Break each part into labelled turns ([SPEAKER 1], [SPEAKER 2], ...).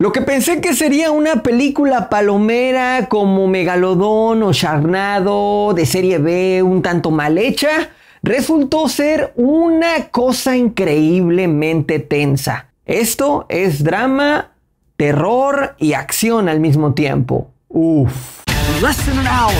[SPEAKER 1] Lo que pensé que sería una película palomera como Megalodón o Charnado de serie B un tanto mal hecha, resultó ser una cosa increíblemente tensa. Esto es drama, terror y acción al mismo tiempo. Uf. an hour,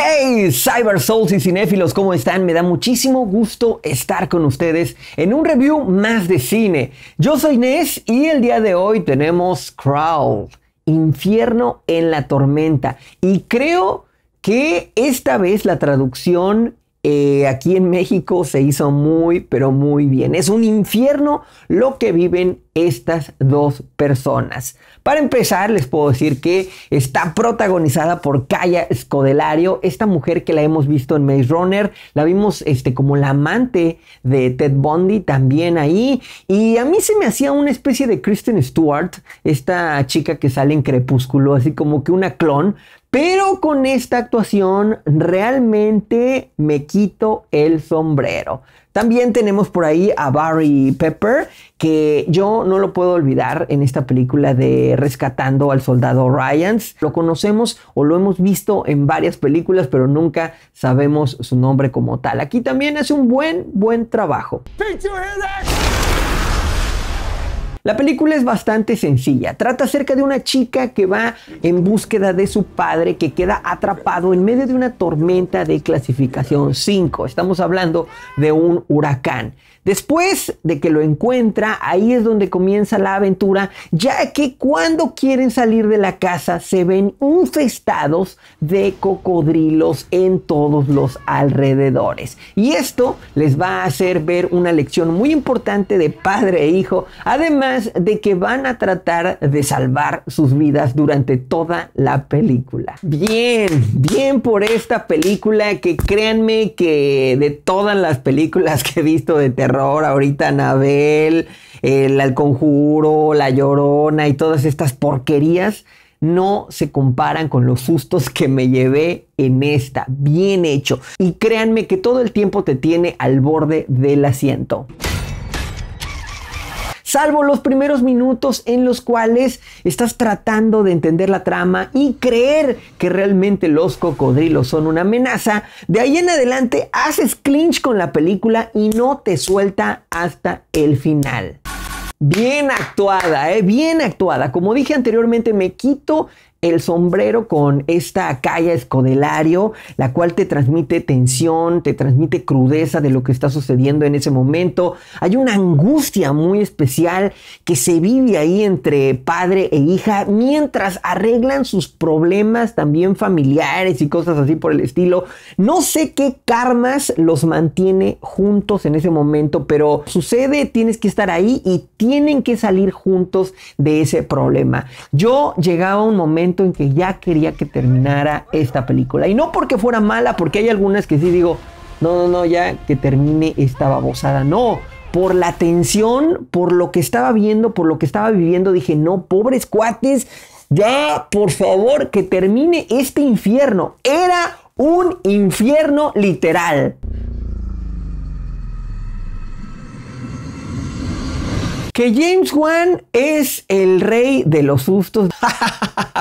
[SPEAKER 1] Hey, Cyber Souls y cinéfilos, ¿cómo están? Me da muchísimo gusto estar con ustedes en un review más de cine. Yo soy Nes y el día de hoy tenemos Crawl, Infierno en la tormenta. Y creo que esta vez la traducción eh, aquí en México se hizo muy, pero muy bien. Es un infierno lo que viven estas dos personas. Para empezar, les puedo decir que está protagonizada por Kaya Scodelario, esta mujer que la hemos visto en Maze Runner, la vimos este, como la amante de Ted Bundy también ahí, y a mí se me hacía una especie de Kristen Stewart, esta chica que sale en Crepúsculo, así como que una clon, pero con esta actuación realmente me quito el sombrero. También tenemos por ahí a Barry Pepper, que yo no lo puedo olvidar en esta película de Rescatando al Soldado Ryans. Lo conocemos o lo hemos visto en varias películas, pero nunca sabemos su nombre como tal. Aquí también hace un buen, buen trabajo. La película es bastante sencilla. Trata acerca de una chica que va en búsqueda de su padre que queda atrapado en medio de una tormenta de clasificación 5. Estamos hablando de un huracán. Después de que lo encuentra, ahí es donde comienza la aventura, ya que cuando quieren salir de la casa se ven infestados de cocodrilos en todos los alrededores. Y esto les va a hacer ver una lección muy importante de padre e hijo, además de que van a tratar de salvar sus vidas durante toda la película. Bien, bien por esta película que créanme que de todas las películas que he visto de terror, ahora ahorita Anabel, el, el Conjuro, La Llorona y todas estas porquerías no se comparan con los sustos que me llevé en esta. Bien hecho. Y créanme que todo el tiempo te tiene al borde del asiento salvo los primeros minutos en los cuales estás tratando de entender la trama y creer que realmente los cocodrilos son una amenaza, de ahí en adelante haces clinch con la película y no te suelta hasta el final. Bien actuada, ¿eh? bien actuada. Como dije anteriormente, me quito el sombrero con esta calle escodelario, la cual te transmite tensión, te transmite crudeza de lo que está sucediendo en ese momento. Hay una angustia muy especial que se vive ahí entre padre e hija mientras arreglan sus problemas también familiares y cosas así por el estilo. No sé qué karmas los mantiene juntos en ese momento, pero sucede, tienes que estar ahí y tienen que salir juntos de ese problema. Yo llegaba a un momento en que ya quería que terminara esta película. Y no porque fuera mala, porque hay algunas que sí digo, no, no, no, ya que termine esta babosada. No, por la tensión, por lo que estaba viendo, por lo que estaba viviendo, dije, no, pobres cuates, ya, por favor, que termine este infierno. Era un infierno literal. Que James Wan es el rey de los sustos.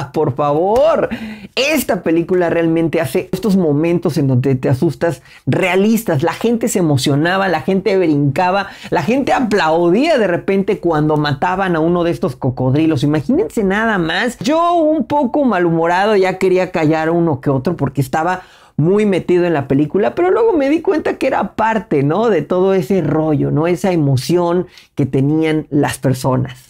[SPEAKER 1] Por favor, esta película realmente hace estos momentos en donde te asustas realistas. La gente se emocionaba, la gente brincaba, la gente aplaudía de repente cuando mataban a uno de estos cocodrilos. Imagínense nada más. Yo un poco malhumorado ya quería callar uno que otro porque estaba muy metido en la película, pero luego me di cuenta que era parte, ¿no? De todo ese rollo, ¿no? Esa emoción que tenían las personas.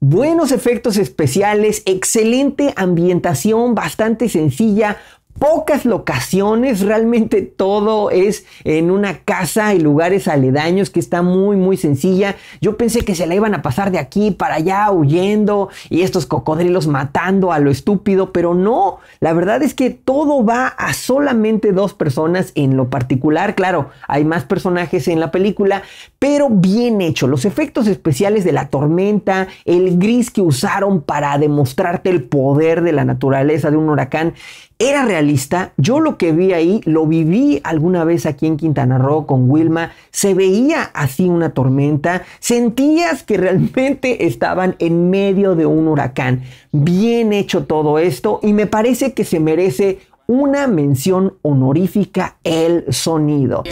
[SPEAKER 1] Buenos efectos especiales, excelente ambientación, bastante sencilla, pocas locaciones, realmente todo es en una casa y lugares aledaños que está muy muy sencilla. Yo pensé que se la iban a pasar de aquí para allá huyendo y estos cocodrilos matando a lo estúpido, pero no, la verdad es que todo va a solamente dos personas en lo particular, claro, hay más personajes en la película, pero bien hecho, los efectos especiales de la tormenta, el gris que usaron para demostrarte el poder de la naturaleza de un huracán, era realidad yo lo que vi ahí, lo viví alguna vez aquí en Quintana Roo con Wilma, se veía así una tormenta, sentías que realmente estaban en medio de un huracán. Bien hecho todo esto y me parece que se merece una mención honorífica el sonido.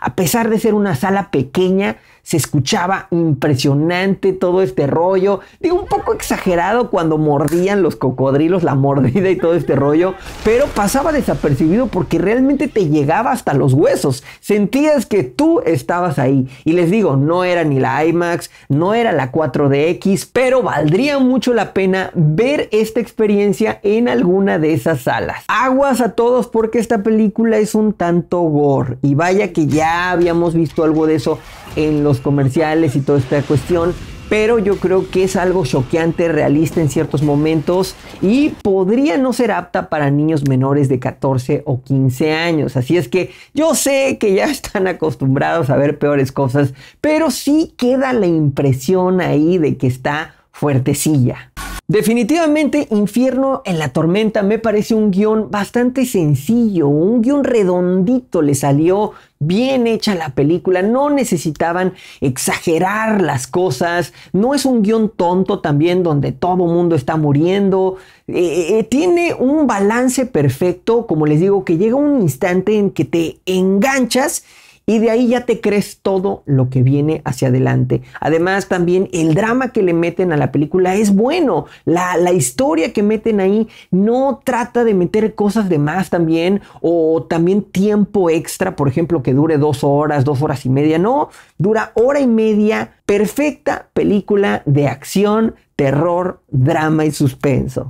[SPEAKER 1] A pesar de ser una sala pequeña, se escuchaba impresionante todo este rollo. Digo, un poco exagerado cuando mordían los cocodrilos, la mordida y todo este rollo, pero pasaba desapercibido porque realmente te llegaba hasta los huesos. Sentías que tú estabas ahí. Y les digo, no era ni la IMAX, no era la 4DX, pero valdría mucho la pena ver esta experiencia en alguna de esas salas. Aguas a todos porque esta película es un tanto gore. Y vaya que ya habíamos visto algo de eso en los comerciales y toda esta cuestión. Pero yo creo que es algo choqueante, realista en ciertos momentos y podría no ser apta para niños menores de 14 o 15 años. Así es que yo sé que ya están acostumbrados a ver peores cosas, pero sí queda la impresión ahí de que está fuertecilla. Definitivamente Infierno en la Tormenta me parece un guión bastante sencillo, un guión redondito, le salió bien hecha la película, no necesitaban exagerar las cosas, no es un guión tonto también donde todo mundo está muriendo, eh, eh, eh, tiene un balance perfecto, como les digo, que llega un instante en que te enganchas y de ahí ya te crees todo lo que viene hacia adelante. Además, también el drama que le meten a la película es bueno. La, historia que meten ahí no trata de meter cosas de más también o también tiempo extra, por ejemplo, que dure dos horas, dos horas y media. No, dura hora y media. Perfecta película de acción, terror, drama y suspenso.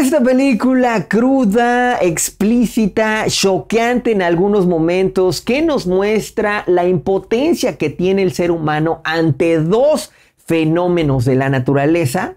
[SPEAKER 1] Esta película cruda, explícita, choqueante en algunos momentos, que nos muestra la impotencia que tiene el ser humano ante dos fenómenos de la naturaleza,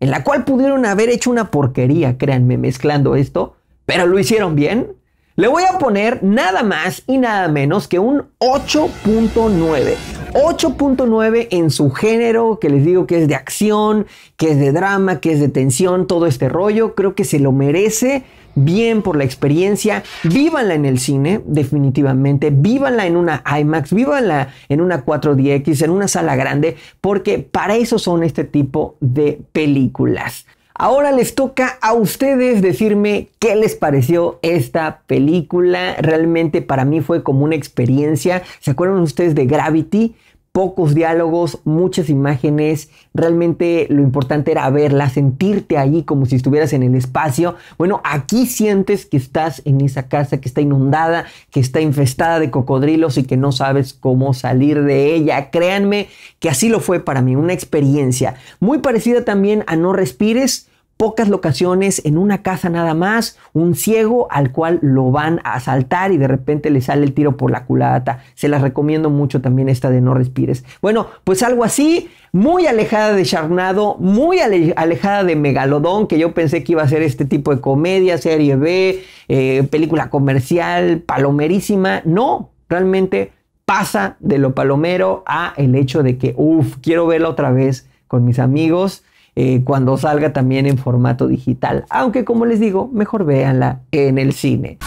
[SPEAKER 1] en la cual pudieron haber hecho una porquería, créanme, mezclando esto, pero lo hicieron bien le voy a poner nada más y nada menos que un 8.9. 8.9 en su género, que les digo que es de acción, que es de drama, que es de tensión, todo este rollo. Creo que se lo merece bien por la experiencia. Vívanla en el cine, definitivamente. Vívanla en una IMAX, vívanla en una 4DX, en una sala grande, porque para eso son este tipo de películas. Ahora les toca a ustedes decirme qué les pareció esta película. Realmente para mí fue como una experiencia. ¿Se acuerdan ustedes de Gravity? pocos diálogos, muchas imágenes, realmente lo importante era verla, sentirte allí como si estuvieras en el espacio. Bueno, aquí sientes que estás en esa casa que está inundada, que está infestada de cocodrilos y que no sabes cómo salir de ella. Créanme que así lo fue para mí, una experiencia muy parecida también a No Respires pocas locaciones en una casa nada más, un ciego al cual lo van a asaltar y de repente le sale el tiro por la culata. Se las recomiendo mucho también esta de No Respires. Bueno, pues algo así, muy alejada de Charnado, muy alejada de Megalodón, que yo pensé que iba a ser este tipo de comedia, serie B, eh, película comercial, palomerísima. No, realmente pasa de lo palomero a el hecho de que, uff, quiero verla otra vez con mis amigos eh, cuando salga también en formato digital. Aunque como les digo, mejor véanla en el cine.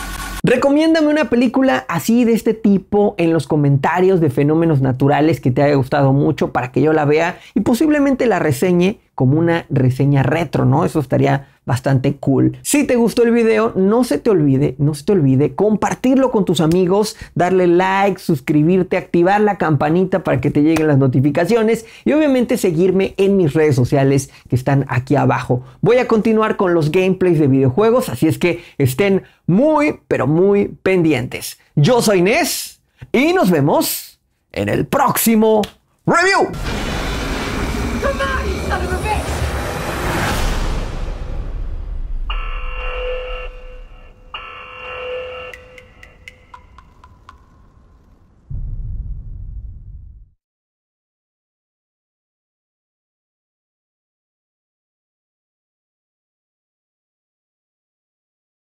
[SPEAKER 1] Recomiéndame una película así de este tipo en los comentarios de fenómenos naturales que te haya gustado mucho para que yo la vea y posiblemente la reseñe como una reseña retro, ¿no? Eso estaría bastante cool. Si te gustó el video, no se te olvide, no se te olvide compartirlo con tus amigos, darle like, suscribirte, activar la campanita para que te lleguen las notificaciones y obviamente seguirme en mis redes sociales que están aquí abajo. Voy a continuar con los gameplays de videojuegos, así es que estén muy, pero muy pendientes. Yo soy Inés y nos vemos en el próximo review.